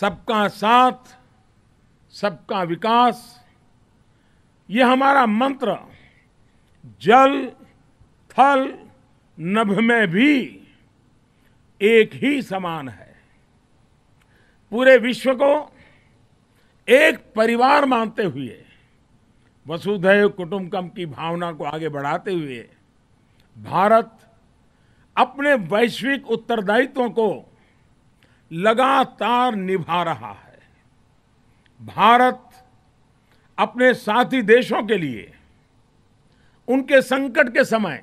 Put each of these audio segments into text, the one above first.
सबका साथ सबका विकास ये हमारा मंत्र जल थल नभ में भी एक ही समान है पूरे विश्व को एक परिवार मानते हुए वसुधैव कुटुंबकम की भावना को आगे बढ़ाते हुए भारत अपने वैश्विक उत्तरदायित्वों को लगातार निभा रहा है भारत अपने साथी देशों के लिए उनके संकट के समय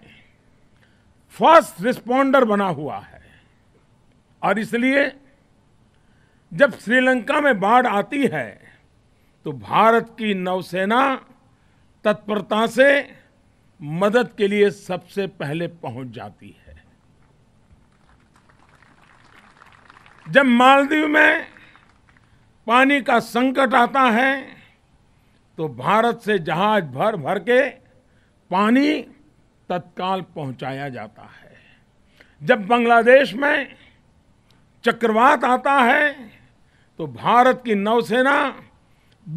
फर्स्ट रिस्पॉन्डर बना हुआ है और इसलिए जब श्रीलंका में बाढ़ आती है तो भारत की नौसेना तत्परता से मदद के लिए सबसे पहले पहुंच जाती है जब मालदीव में पानी का संकट आता है तो भारत से जहाज भर भर के पानी तत्काल पहुंचाया जाता है जब बांग्लादेश में चक्रवात आता है तो भारत की नौसेना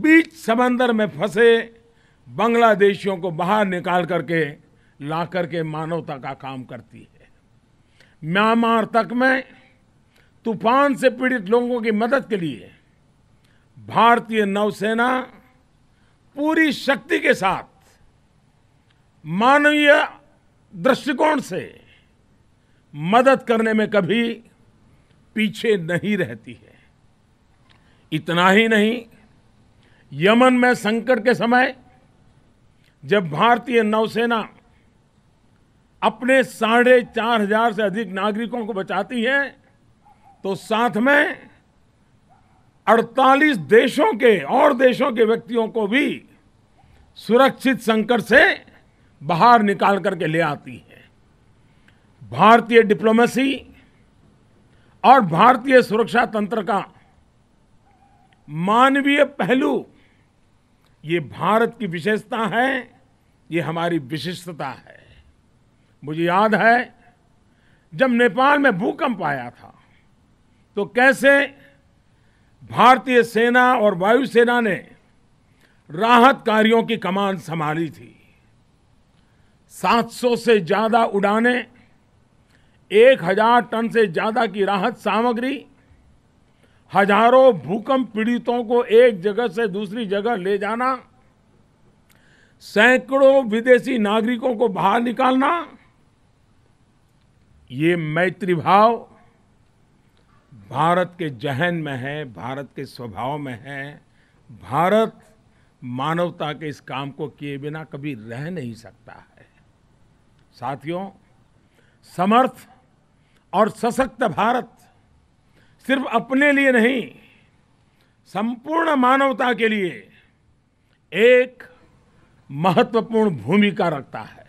बीच समंदर में फंसे बांग्लादेशियों को बाहर निकाल करके ला करके मानवता का काम करती है म्यांमार तक में तूफान से पीड़ित लोगों की मदद के लिए भारतीय नौसेना पूरी शक्ति के साथ मानवीय दृष्टिकोण से मदद करने में कभी पीछे नहीं रहती है इतना ही नहीं यमन में संकट के समय जब भारतीय नौसेना अपने साढ़े चार हजार से अधिक नागरिकों को बचाती है तो साथ में 48 देशों के और देशों के व्यक्तियों को भी सुरक्षित संकट से बाहर निकाल करके ले आती है भारतीय डिप्लोमेसी और भारतीय सुरक्षा तंत्र का मानवीय पहलू ये भारत की विशेषता है ये हमारी विशिष्टता है मुझे याद है जब नेपाल में भूकंप आया था तो कैसे भारतीय सेना और वायुसेना ने राहत कार्यों की कमान संभाली थी 700 से ज़्यादा उड़ाने 1000 टन से ज़्यादा की राहत सामग्री हजारों भूकंप पीड़ितों को एक जगह से दूसरी जगह ले जाना सैकड़ों विदेशी नागरिकों को बाहर निकालना ये मैत्री भाव भारत के जहन में है भारत के स्वभाव में है भारत मानवता के इस काम को किए बिना कभी रह नहीं सकता है साथियों समर्थ और सशक्त भारत सिर्फ अपने लिए नहीं संपूर्ण मानवता के लिए एक महत्वपूर्ण भूमिका रखता है